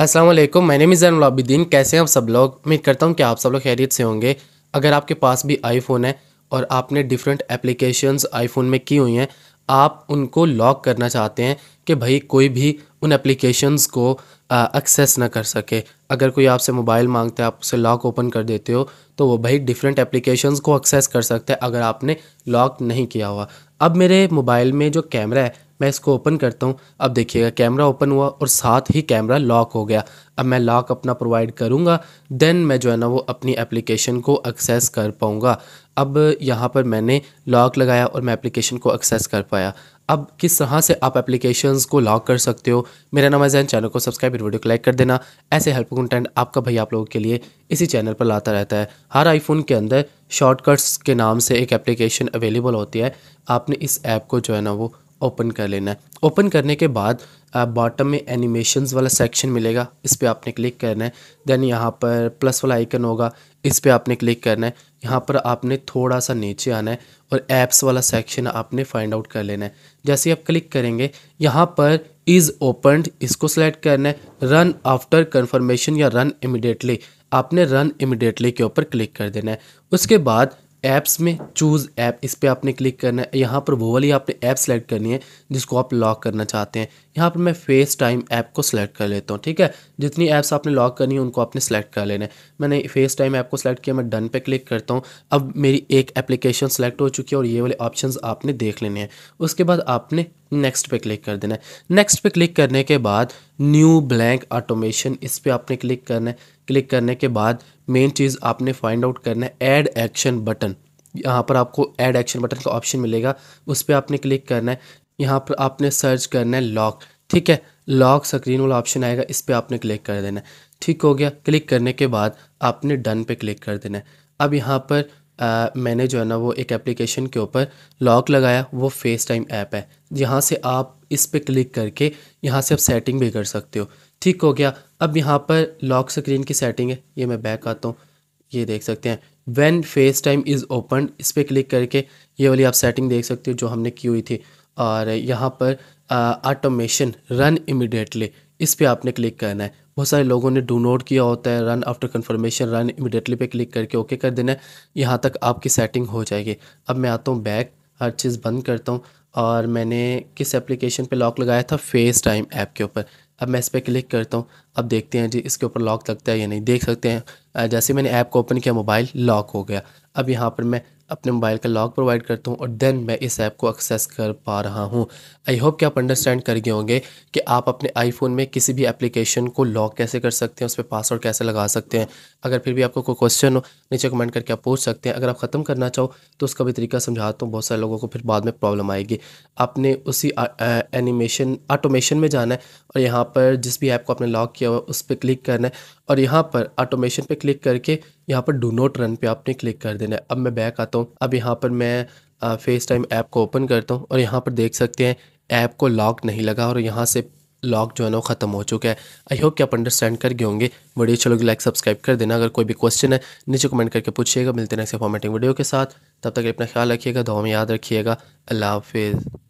वालेकुम मैंने मी जैन कैसे हैं आप सब लोग उम्मीद करता हूँ कि आप सब लोग खैरियत से होंगे अगर आपके पास भी आईफोन है और आपने डिफरेंट एप्लीकेशंस आईफोन में की हुई हैं आप उनको लॉक करना चाहते हैं कि भाई कोई भी उन एप्लीकेशंस को एक्सेस ना कर सके अगर कोई आपसे मोबाइल मांगता है आप उसे लॉक ओपन कर देते हो तो वो भाई डिफरेंट एप्लीकेशन को एक्सेस कर सकते हैं अगर आपने लॉक नहीं किया हुआ अब मेरे मोबाइल में जो कैमरा है मैं इसको ओपन करता हूँ अब देखिएगा कैमरा ओपन हुआ और साथ ही कैमरा लॉक हो गया अब मैं लॉक अपना प्रोवाइड करूँगा देन मैं जो है ना वो अपनी एप्लीकेशन को एक्सेस कर पाऊँगा अब यहाँ पर मैंने लॉक लगाया और मैं एप्लीकेशन को एक्सेस कर पाया अब किस तरह से आप एप्लीकेशंस को लॉक कर सकते हो मेरा नाम जैन चैनल को सब्सक्राइब और वीडियो को लाइक कर देना ऐसे हेल्प कंटेंट आपका भाई आप लोगों के लिए इसी चैनल पर लाता रहता है हर आईफोन के अंदर शॉर्टकट्स के नाम से एक एप्लीकेशन अवेलेबल होती है आपने इस ऐप को जो है ना वो ओपन कर लेना है ओपन करने के बाद बॉटम में एनिमेशंस वाला सेक्शन मिलेगा इस पर आपने क्लिक करना है देन यहाँ पर प्लस वाला आइकन होगा इस पर आपने क्लिक करना है यहाँ पर आपने थोड़ा सा नीचे आना है और ऐप्स वाला सेक्शन आपने फाइंड आउट कर लेना है जैसे आप क्लिक करेंगे यहाँ पर इज़ ओपनड इसको सेलेक्ट करना है रन आफ्टर कन्फर्मेशन या रन इमिडिएटली आपने रन इमिडिएटली के ऊपर क्लिक कर देना है उसके बाद ऐप्स में चूज़ ऐप इस पर आपने क्लिक करना है यहाँ पर वो वाली आपने ऐप सेलेक्ट करनी है जिसको आप लॉक करना चाहते हैं यहाँ पर मैं फेस टाइम ऐप को सिलेक्ट कर लेता हूँ ठीक है जितनी ऐप्स आपने लॉक करनी है उनको आपने सेलेक्ट कर लेना है मैंने फेस टाइम ऐप को सिलेक्ट किया मैं डन पे क्लिक करता हूँ अब मेरी एक एप्लीकेशन सेलेक्ट हो चुकी है और ये वाले ऑप्शन आपने देख लेने हैं उसके बाद आपने नेक्स्ट पे क्लिक कर देना है नेक्स्ट पे क्लिक करने के बाद न्यू ब्लैंक ऑटोमेशन इस पर आपने क्लिक करना है क्लिक करने के बाद मेन चीज़ आपने फाइंड आउट करना है ऐड एक्शन बटन यहाँ पर आपको ऐड एक्शन बटन का ऑप्शन मिलेगा उस पर आपने क्लिक करना है यहाँ पर आपने सर्च करना है लॉक ठीक है लॉक स्क्रीन वाला ऑप्शन आएगा इस पर आपने क्लिक कर देना है ठीक हो गया क्लिक करने के बाद आपने डन पे क्लिक कर देना है अब यहाँ पर आ, मैंने जो है ना वो एक एप्लीकेशन के ऊपर लॉक लगाया वो फेस टाइम ऐप है यहाँ से आप इस पर क्लिक करके यहाँ से आप सेटिंग भी कर सकते हो ठीक हो गया अब यहाँ पर लॉक स्क्रीन की सेटिंग है ये मैं बैक आता हूँ ये देख सकते हैं when FaceTime is open इस पर क्लिक करके ये वाली आप सेटिंग देख सकते हो जो हमने की हुई थी और यहाँ पर ऑटोमेशन रन इमिडिएटली इस पर आपने क्लिक करना है बहुत सारे लोगों ने डू नोट किया होता है run after confirmation run immediately पे क्लिक करके ओके कर देना है यहाँ तक आपकी सेटिंग हो जाएगी अब मैं आता हूँ बैक हर चीज़ बंद करता हूँ और मैंने किस एप्लीकेशन पे लॉक लगाया था फेस टाइम ऐप के ऊपर अब मैं इस पर क्लिक करता हूँ अब देखते हैं जी इसके ऊपर लॉक लगता है या नहीं देख सकते हैं जैसे मैंने ऐप को ओपन किया मोबाइल लॉक हो गया अब यहाँ पर मैं अपने मोबाइल का लॉक प्रोवाइड करता हूँ और देन मैं इस ऐप को एक्सेस कर पा रहा हूँ आई होप कि आप अंडरस्टैंड कर गए होंगे कि आप अपने आईफोन में किसी भी एप्लीकेशन को लॉक कैसे कर सकते हैं उस पर पासवर्ड कैसे लगा सकते हैं अगर फिर भी आपको कोई क्वेश्चन हो नीचे कमेंट करके आप पूछ सकते हैं अगर आप ख़त्म करना चाहो तो उसका भी तरीका समझाता हूँ बहुत सारे लोगों को फिर बाद में प्रॉब्लम आएगी आपने उसी एनिमेशन ऑटोमेशन में जाना है और यहाँ पर जिस भी ऐप को आपने लॉक किया हुआ उस पर क्लिक करना है और यहाँ पर ऑटोमेशन पे क्लिक करके यहाँ पर डू नोट रन पे आपने क्लिक कर देना है अब मैं बैक आता हूँ अब यहाँ पर मैं फेस टाइम ऐप को ओपन करता हूँ और यहाँ पर देख सकते हैं ऐप को लॉक नहीं लगा और यहाँ से लॉक जो है ना वो ख़त्म हो चुका है आई होप कि आप अंडरस्टैंड करके होंगे वीडियो अच्छी लगी लाइक तो सब्सक्राइब कर देना अगर कोई भी क्वेश्चन है नीचे कमेंट करके पूछिएगा मिलते हैं नेक्स्ट फॉर्मेटिंग वीडियो के साथ तब तक अपना ख्याल रखिएगा दो में याद रखिएगा अल्लाह हाफिज़